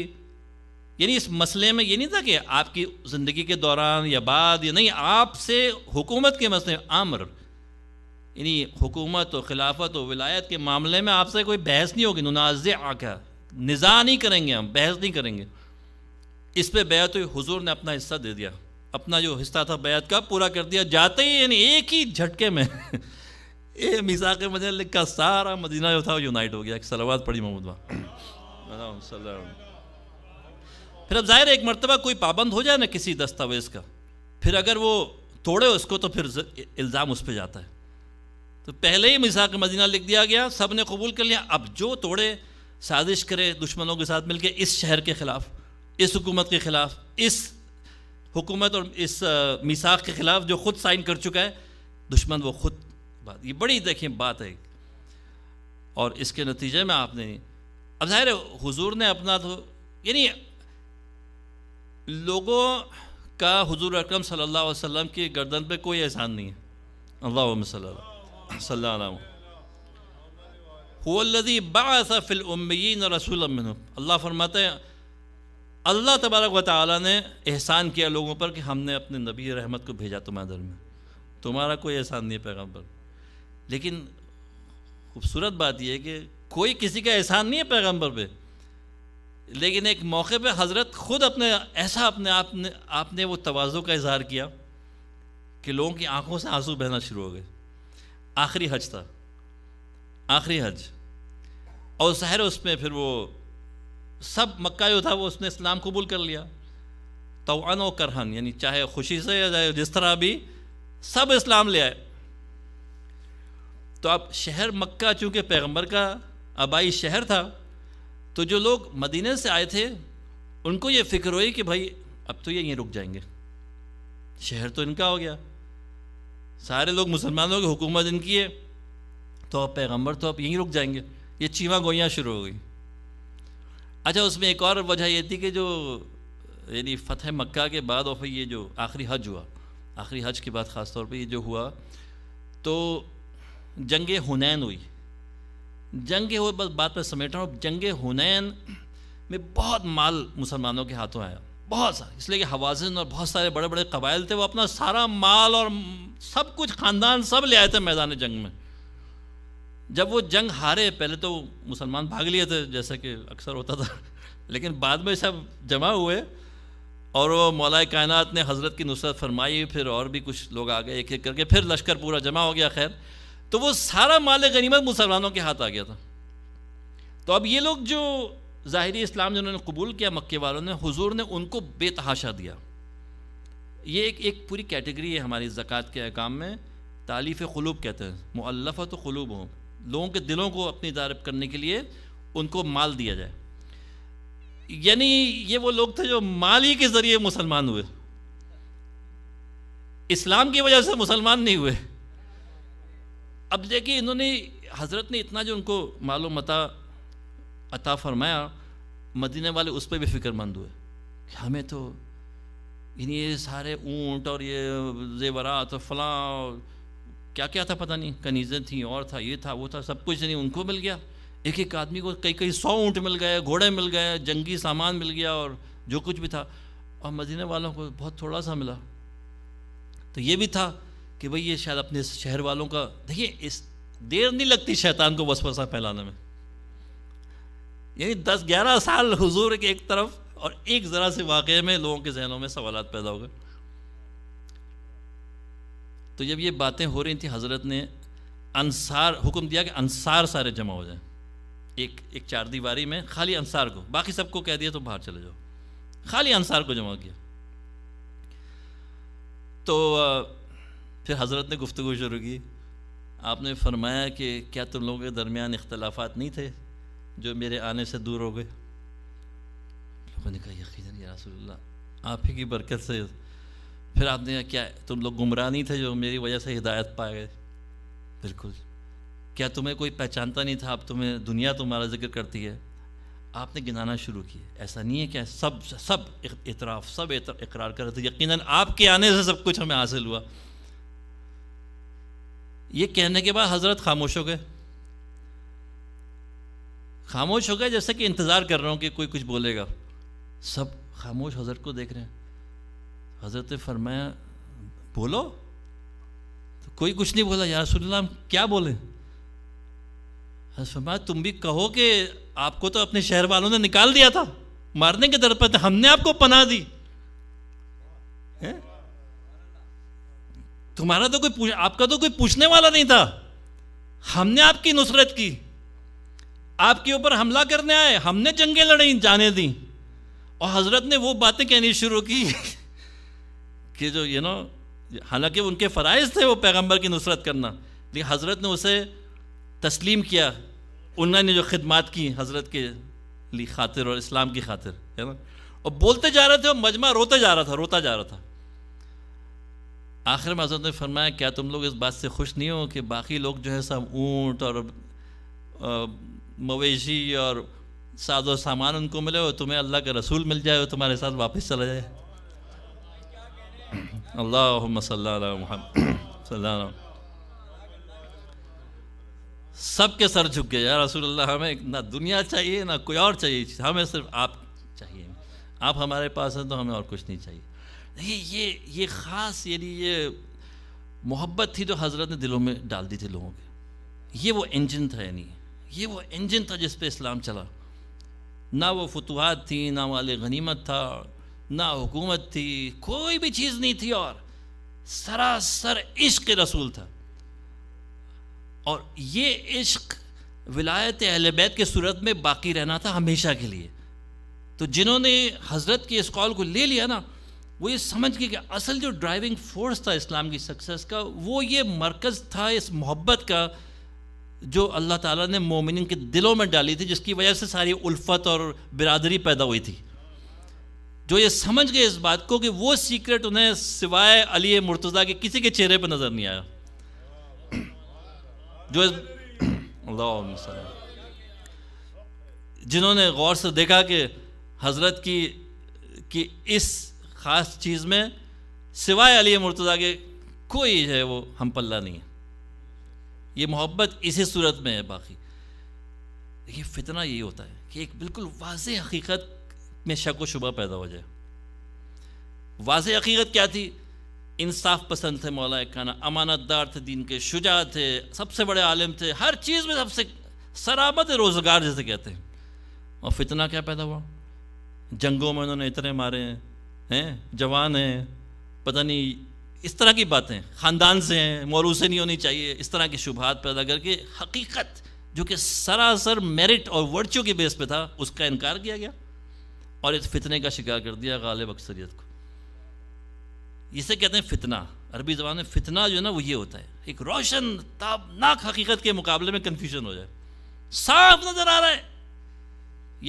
A: यानी इस मसले में ये नहीं था कि आपकी ज़िंदगी के दौरान या बाद या नहीं आपसे हुकूमत के मसले अमर यानी हुकूमत और खिलाफत और विलायत के मामले में आपसे कोई बहस नहीं होगी नुनाज आका निज़ा नहीं करेंगे हम बहस नहीं करेंगे इस पर बैत हुजूर ने अपना हिस्सा दे दिया अपना जो हिस्सा था बैत का पूरा कर दिया जाते ही यानी एक ही झटके में [LAUGHS] ए के मजल का सारा मदीना जो था वो यूनाइट हो गया सलावाद पड़ी महमूद फिर अब जाहिर एक मरतबा कोई पाबंद हो जाए ना किसी दस्तावेज़ का फिर अगर वो तोड़े उसको तो फिर इल्ज़ाम उस पर जाता है तो पहले ही मिसाक मदीना लिख दिया गया सब ने कबूल कर लिया अब जो तोड़े साजिश करे दुश्मनों के साथ मिलकर इस शहर के ख़िलाफ़ इस हुकूमत के ख़िलाफ़ इस हुकूमत और इस मिसाक के ख़िलाफ़ जो ख़ुद साइन कर चुका है दुश्मन वो खुद बात ये बड़ी देखिए बात है और इसके नतीजे में आपने अब ज़ाहिर हुजूर ने अपना तो यानी लोगों का हुजूर अकरम सल्लल्लाहु अलैहि वसल्लम की गर्दन पे कोई एहसान नहीं है अल्लाह वसल्लम صلى الله उम्मीन रसूल अल्लाह फरमाते हैं अल्लाह तबारक व ताली ने एहसान किया लोगों पर कि हमने अपने नबी रहमत को भेजा तुम्हारे दर में तुम्हारा कोई एहसान नहीं है पर लेकिन खूबसूरत बात यह है कि कोई किसी का एहसान नहीं है पैगम्बर पे लेकिन एक मौके पे हज़रत ख़ुद अपने ऐसा अपने आपने आपने वो तोज़ों का इजहार किया कि लोगों की आंखों से आंसू बहना शुरू हो गए आखिरी हज था आखिरी हज और शहर उसमें फिर वो सब मक्का जो था वो उसने इस्लाम कबूल कर लिया तो अनो करहन यानी चाहे खुशी से या चाहे जिस तरह भी सब इस्लाम ले आए तो अब शहर मक्का चूँकि पैगंबर का आबाई शहर था तो जो लोग मदीने से आए थे उनको ये फिक्र हुई कि भाई अब तो ये यहीं रुक जाएंगे शहर तो इनका हो गया सारे लोग मुसलमानों की हुकूमत इनकी है तो आप पैगम्बर तो आप यहीं रुक जाएंगे ये चीमा गोइयाँ शुरू हो गई अच्छा उसमें एक और वजह ये थी कि जो यानी फ़तह मक्का के बाद और फिर ये जो आखिरी हज हुआ आखिरी हज के बाद ख़ास तौर पे ये जो हुआ तो जंग हुनैन हुई जंग हो बस बात पर समेट रहा हूँ जंग हुनैन में बहुत माल मुसलमानों के हाथों आया बहुत सारे इसलिए कि हवाजन और बहुत सारे बड़े बड़े कबाइल थे वो अपना सारा माल और सब कुछ ख़ानदान सब ले आए थे मैदान जंग में जब वो जंग हारे पहले तो मुसलमान भाग लिए थे जैसा कि अक्सर होता था [LAUGHS] लेकिन बाद में सब जमा हुए और वो मौलाए कायनात ने हज़रत की नुसरत फरमाई फिर और भी कुछ लोग आ गए एक एक करके फिर लश्कर पूरा जमा हो गया खैर तो वो सारा माल गनीमत मुसलमानों के हाथ आ गया था तो अब ये लोग जो ज़ाहरी इस्लाम जो उन्होंने कबूल किया मक्के वालों ने हुजूर ने उनको बेतहाशा दिया ये एक एक पूरी कैटेगरी है हमारी ज़क़़त के अहकाम में तालीफ़ क़लूब कहते हैं मुअल्लफ़ा तो क़लूब हों लोगों के दिलों को अपनी दारब करने के लिए उनको माल दिया जाए यानी ये वो लोग थे जो माल ही के ज़रिए मुसलमान हुए इस्लाम की वजह से मुसलमान नहीं हुए अब देखिए इन्होंने हज़रत ने इतना जो उनको मालूम अता फरमाया मदीने वाले उस पर भी फिक्रमंद हुए कि हमें तो इन ये सारे ऊँट और ये जेवरात और फलां क्या क्या था पता नहीं कनीज़ें थी और था ये था वो था सब कुछ नहीं उनको मिल गया एक एक आदमी को कई कई सौ ऊँट मिल गए घोड़े मिल गए जंगी सामान मिल गया और जो कुछ भी था और मदीने वालों को बहुत थोड़ा सा मिला तो ये भी था कि भाई ये शायद अपने शहर वालों का देखिए इस देर नहीं लगती शैतान को वसवसा फैलाने में यानी दस ग्यारह साल हुजूर के एक तरफ और एक ज़रा से वाक़े में लोगों के जहनों में सवाल पैदा हो गए तो जब ये बातें हो रही थी हज़रत ने अनसार हुक्म दिया कि अनसार सारे जमा हो जाए एक एक चार दीवारी में खाली अनसार को बाकी सबको कह दिया तो बाहर चले जाओ खाली अनसार को जमा किया तो फिर हज़रत ने गुफ्तु शुरू की आपने फरमाया कि क्या तुम लोगों के दरमियान इख्तलाफात नहीं थे जो मेरे आने से दूर हो गए लोगों ने कहा यकीन या रसूलुल्लाह आप ही की बरकत से फिर आपने कहा क्या तुम लोग गुमराह नहीं थे जो मेरी वजह से हिदायत पाए गए बिल्कुल क्या तुम्हें कोई पहचानता नहीं था अब तुम्हें दुनिया तुम्हारा जिक्र करती है आपने गिनाना शुरू किया ऐसा नहीं है क्या सब सब इतराफ़ सब इकरार कर रहे थे यकीनन आपके आने से सब कुछ हमें हासिल हुआ ये कहने के बाद हज़रत खामोश हो गए खामोश हो गए जैसे कि इंतज़ार कर रहा हूँ कि कोई कुछ बोलेगा सब खामोश हज़रत को देख रहे हैं हज़रत फरमाया बोलो तो कोई कुछ नहीं बोला यार हम क्या बोले फरमाया तुम भी कहो कि आपको तो अपने शहर वालों ने निकाल दिया था मारने के दर पर हमने आपको पना दी है तुम्हारा तो कोई आपका तो कोई पूछने वाला नहीं था हमने आपकी नुसरत की आपके ऊपर हमला करने आए हमने जंगे लड़ी जाने दी और हजरत ने वो बातें कहनी शुरू की [LAUGHS] कि जो यू नो हालांकि उनके फ़राइज थे वो पैगंबर की नुसरत करना लेकिन हजरत ने उसे तस्लीम किया उन्होंने जो खिदमत की हजरत के लिए खातिर और इस्लाम की खातिर है ना और बोलते जा रहे थे और मजमा रोते जा रहा था रोता जा रहा था आखिर में हजरत ने फरमाया क्या तुम लोग इस बात से खुश नहीं हो कि बाकी लोग जो है सब ऊँट और मवेशी और साजो सामान उनको मिले और तुम्हें अल्लाह के रसूल मिल जाए और तुम्हारे साथ वापस चला जाए अल्लाह सब के सर झुक गए यार रसूल अल्लाह हमें ना दुनिया चाहिए ना कोई और चाहिए हमें सिर्फ आप चाहिए आप हमारे पास हैं तो हमें और कुछ नहीं चाहिए नहीं ये ये ख़ास यानी ये मोहब्बत थी जो तो हज़रत ने दिलों में डाल दी थी लोगों के ये वो इंजन था यानी ये वो इंजन था जिस पे इस्लाम चला ना वो फतवाहत थी ना वाले गनीमत था ना हुकूमत थी कोई भी चीज़ नहीं थी और सरासर इश्क रसूल था और ये इश्क विलायत बैत के सूरत में बाकी रहना था हमेशा के लिए तो जिन्होंने हज़रत के इस कॉल को ले लिया ना वो ये समझ गए कि असल जो ड्राइविंग फोर्स था इस्लाम की सक्सेस का वो ये मरकज़ था इस मोहब्बत का जो अल्लाह ताला ने मोमिन के दिलों में डाली थी जिसकी वजह से सारी उल्फत और बिरादरी पैदा हुई थी जो ये समझ गए इस बात को कि वो सीक्रेट उन्हें सिवाय अली मुर्तज़ा के किसी के चेहरे पर नज़र नहीं आया जो इस... जिन्होंने गौर से देखा कि हज़रत की कि इस ख़ास चीज़ में सिवाय अली मुर्तज़ा के कोई है वो हम पल्ला नहीं है ये मोहब्बत इसी सूरत में है बाकी देखिए फितना यही होता है कि एक बिल्कुल वाज हकीकत में शक व शुबा पैदा हो जाए वाज हकीकत क्या थी इंसाफ पसंद थे मौला खाना अमानतदार थे दीन के शुजा थे सबसे बड़े आलिम थे हर चीज़ में सबसे सराबत रोज़गार जैसे कहते हैं और फितना क्या पैदा हुआ जंगों में उन्होंने इतने मारे हैं हैं जवान हैं पता नहीं इस तरह की बातें ख़ानदान से हैं मौरू से नहीं होनी चाहिए इस तरह की शुभात पैदा करके हकीकत जो कि सरासर मेरिट और वर्चू के बेस पे था उसका इनकार किया गया और इस फितने का शिकार कर दिया गालिब अक्सरियत को इसे कहते हैं फितना अरबी ज़बान में फितना जो है ना वो ये होता है एक रोशन ताबनाक हकीकत के मुकाबले में कन्फ्यूजन हो जाए साफ नज़र आ रहा है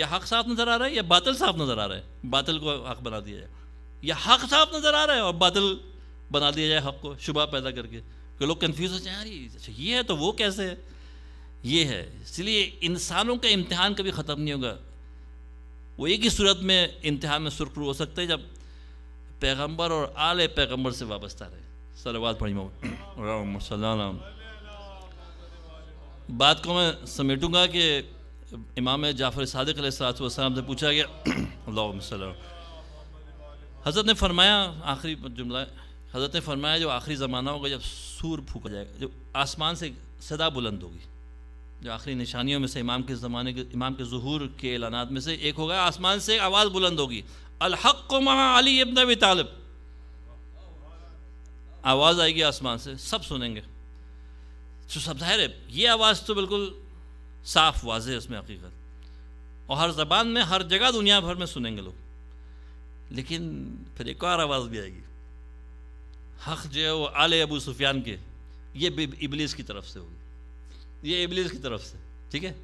A: या हक साफ नज़र आ रहा है या बादल साफ नज़र आ रहा है बादल को हक बना दिया जाए या हक साफ नज़र आ रहा है और बादल बना दिया जाए हक को शुबा पैदा करके कि लोग कन्फ्यूज़ हो जाए यार अच्छा ये है तो वो कैसे है ये है इसलिए इंसानों का इम्तहान कभी ख़त्म नहीं होगा वो एक ही सूरत में इम्तहान में सुरखरू हो सकते हैं जब पैगम्बर और आल पैगम्बर से वाबस्ता रहे सलवाद पढ़ी बात को मैं समेटूंगा कि इमाम जाफ़र सदक सलाम से पूछा गया [CLEARS THROAT] हज़रत ने फरमाया आखिरी जुमला हज़रत ने फरमाया जो आखिरी ज़माना होगा जब सूर फूका जाएगा जो आसमान से सदा बुलंद होगी जो आखिरी निशानियों में से इमाम के ज़माने के इमाम के जहूर के एलानात में से एक होगा आसमान से आवाज़ बुलंद होगी अलहक अली इब्न अबी तालब आवाज़ आएगी आसमान से सब सुनेंगे तो सब जाहिर है ये आवाज़ तो बिल्कुल साफ वाज है उसमें हकीकत और हर ज़बान में हर जगह दुनिया भर में सुनेंगे लोग लेकिन फिर एक और आवाज़ भी आएगी हक जो है वो आले अबू सुफियान के ये इबलीस की तरफ से होगी ये इबलीस की तरफ से ठीक है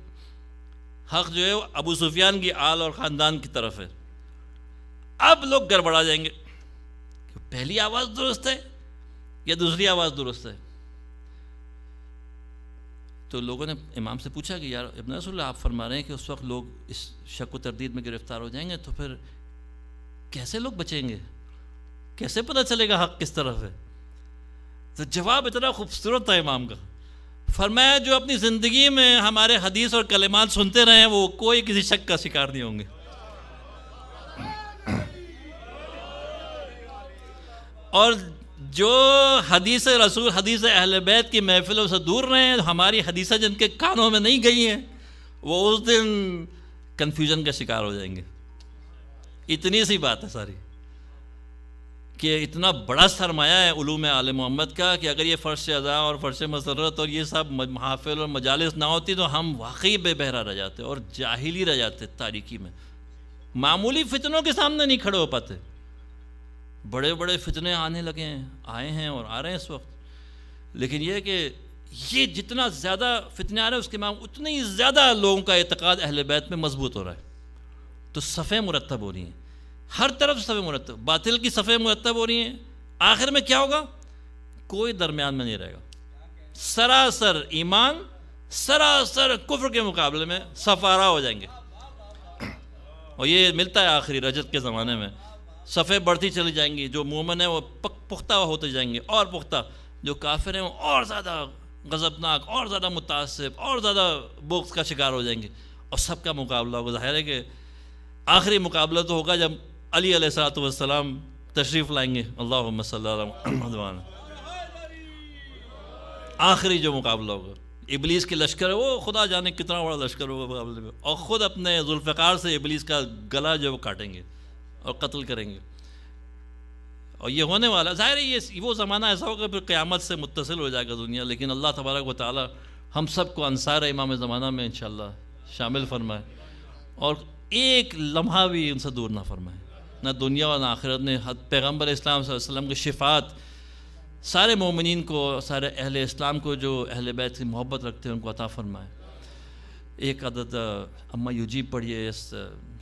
A: हक जो है वो अबू सुफियान की आल और ख़ानदान की तरफ है अब लोग गड़बड़ा जाएंगे पहली आवाज़ दुरुस्त है या दूसरी आवाज़ दुरुस्त है तो लोगों ने इमाम से पूछा कि यार इबन रसूल आप फरमा रहे हैं कि उस वक्त लोग इस शक व तरदीद में गिरफ़्तार हो जाएंगे तो फिर कैसे लोग बचेंगे कैसे पता चलेगा हक किस तरफ है तो जवाब इतना खूबसूरत था इमाम का फरमाया जो अपनी ज़िंदगी में हमारे हदीस और कलेमात सुनते रहे हैं वो कोई किसी शक का शिकार नहीं होंगे और जो हदीस रसूल हदीस अहल बैत की महफिलों से दूर रहे हैं हमारी हदीसा जिनके कानों में नहीं गई हैं वो उस दिन कन्फ्यूजन का शिकार हो जाएंगे इतनी सी बात है सारी कि इतना बड़ा सरमाया है उलूम आल मोहम्मद का कि अगर ये फ़र्श अज़ा और फ़र्श मसरत और ये सब महाफिल और मजालस ना होती तो हम वाकई बेबहरा रह जाते और जाहली रह जाते तारीखी में मामूली फितनों के सामने नहीं खड़े हो पाते बड़े बड़े फितने आने लगे हैं आए हैं और आ रहे हैं इस वक्त लेकिन यह कि ये जितना ज़्यादा फितने आ रहे हैं उसके माम उतने ही ज़्यादा लोगों का एतक़ाद अहल बैत में मजबूत हो रहा है तो सफ़े मुरतब हो रही हैं हर तरफ सफ़े मुरतब बातिल की सफ़े मुरतब हो रही हैं आखिर में क्या होगा कोई दरमियान में नहीं रहेगा सरासर ईमान सरासर कुफर के मुकाबले में सफारा हो जाएंगे और ये मिलता है आखिरी रजत के ज़माने में सफ़े बढ़ती चली जाएंगी जो मोमन है वो पक पुख्ता होते जाएंगे और पुख्ता जो काफिर हैं वो और ज़्यादा गज़बनाक और ज़्यादा मुतासब और ज़्यादा बोक्स का शिकार हो जाएंगे और सबका मुकाबला होगा ज़ाहिर है कि आखिरी मुकाबला तो होगा जब अली अलैहिस्सलाम तशरीफ़ लाएंगे अल्लाह मसलान आखिरी जो मुकाबला होगा इबलीस के लश्कर है वो खुदा जाने कितना बड़ा लश्कर होगा मुकाबले में और ख़ुद अपने जुल्फ़ार से इबलीस का गला जो है वो काटेंगे और कत्ल करेंगे और ये होने वाला ज़ाहिर है ये वो ज़माना ऐसा होगा फिर क़्यामत से मुतसिल हो जाएगा दुनिया लेकिन अल्लाह तबारक व ताली हम सब को अनसार इमाम ज़माना में इन शामिल फरमाए और एक लम्हा भी उनसे दूर ना फरमाए ना दुनिया और ना आखिरत ने पैगम्बर इस्लाम वसम की शिफात सारे ममिन को सारे अहल इस्लाम को जो अहल बैत की मोहब्बत रखते हैं उनको अता फ़रमाए एक आदत अम्मा यूजीब पढ़िए इस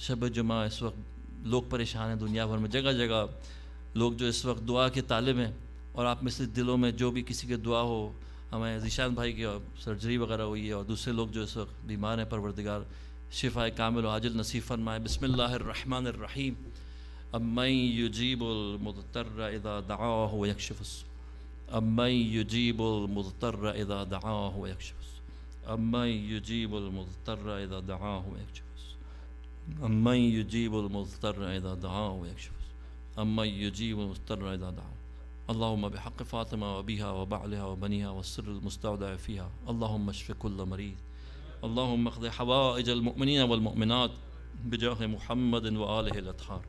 A: शब जुमा इस वक्त लोग परेशान हैं दुनिया भर में जगह जगह लोग जो इस वक्त दुआ के तालब हैं और आप में से दिलों में जो भी किसी के दुआ हो हमें जीशान भाई की सर्जरी वगैरह हुई है और दूसरे लोग जो इस वक्त बीमार हैं परवरदिगार शिफा कामिल आजिल नसीफ़रमाए फरमाए बसमिल्लर أمن يجيب المضطر إذا دعاه ويكشف السوء أمن يجيب المضطر إذا دعاه ويكشف السوء أمن يجيب المضطر إذا دعاه ويكشف السوء أمن يجيب المضطر إذا دعاه ويكشف السوء أمن يجيب المضطر إذا دعاه اللهم بحق فاطمة وبها وبعلها وبنيها والسر المستودع فيها اللهم اشف كل مريض اللهم اقض حوائج المؤمنين والمؤمنات بجاه محمد وآله الأطهار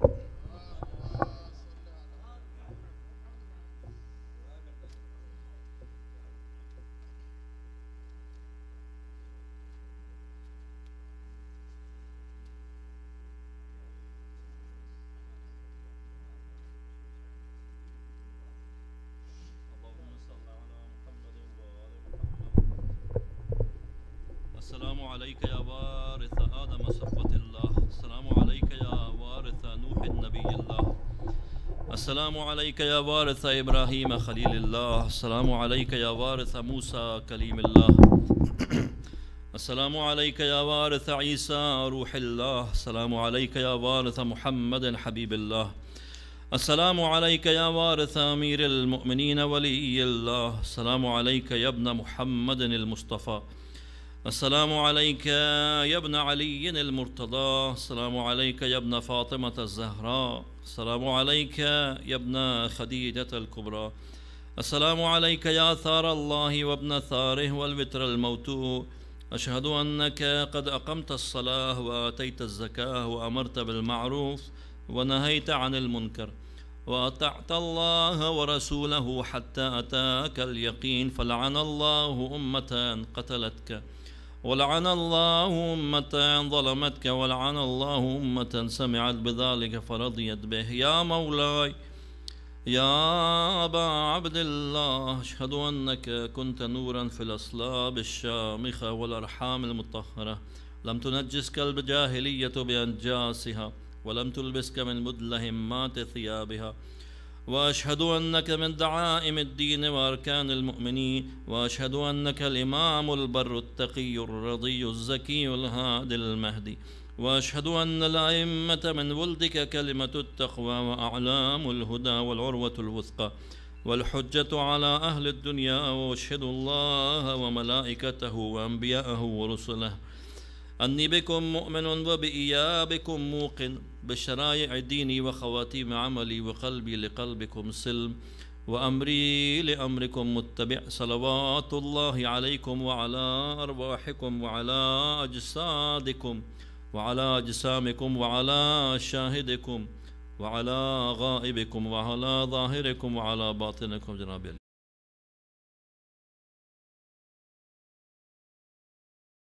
A: السلام عليك يا وارث إبراهيم خليل الله السلام عليك يا وارث موسى كليم الله [CLEARS THROAT] السلام عليك يا وارث عيسى روح الله السلام عليك يا وارث محمد حبيب الله السلام عليك يا وارث أمير المؤمنين ولي الله السلام عليك يا ابن محمد المصطفى السلام عليك يا ابن علي المرتضى السلام عليك يا ابن فاطمة الزهراء السلام عليك يا ابن خديجة الكبرى السلام عليك يا ثار الله وابن ثاره والوتر الموتوء أشهد أنك قد أقمت الصلاة وآتيت الزكاة وأمرت بالمعروف ونهيت عن المنكر وأطعت الله ورسوله حتى أتاك اليقين فلعن الله أمة قتلتك ولعن الله أمة ظلمتك ولعن الله أمة سمعت بذلك فرضيت به يا مولاي يا أبا عبد الله أشهد أنك كنت نورا في الأصلاب الشامخة والأرحام المطهرة لم تنجسك الجاهلية بأنجاسها ولم تلبسك من مدلهمات ثيابها وأشهد أنك من دعائم الدين وأركان المؤمنين وأشهد أنك الإمام البر التقي الرضي الزكي الهادي المهدي وأشهد أن الأئمة من ولدك كلمة التقوى وأعلام الهدى والعروة الوثقى والحجة على أهل الدنيا وأشهد الله وملائكته وأنبياءه ورسله أني بكم مؤمن وبإيابكم موقن بشرائع ديني وخواتيم عملي وقلبي لقلبكم سلم وأمري لأمركم متبع صلوات الله عليكم وعلى أرواحكم وعلى أجسادكم وعلى أجسامكم وعلى شاهدكم وعلى غائبكم وعلى ظاهركم وعلى باطنكم جناب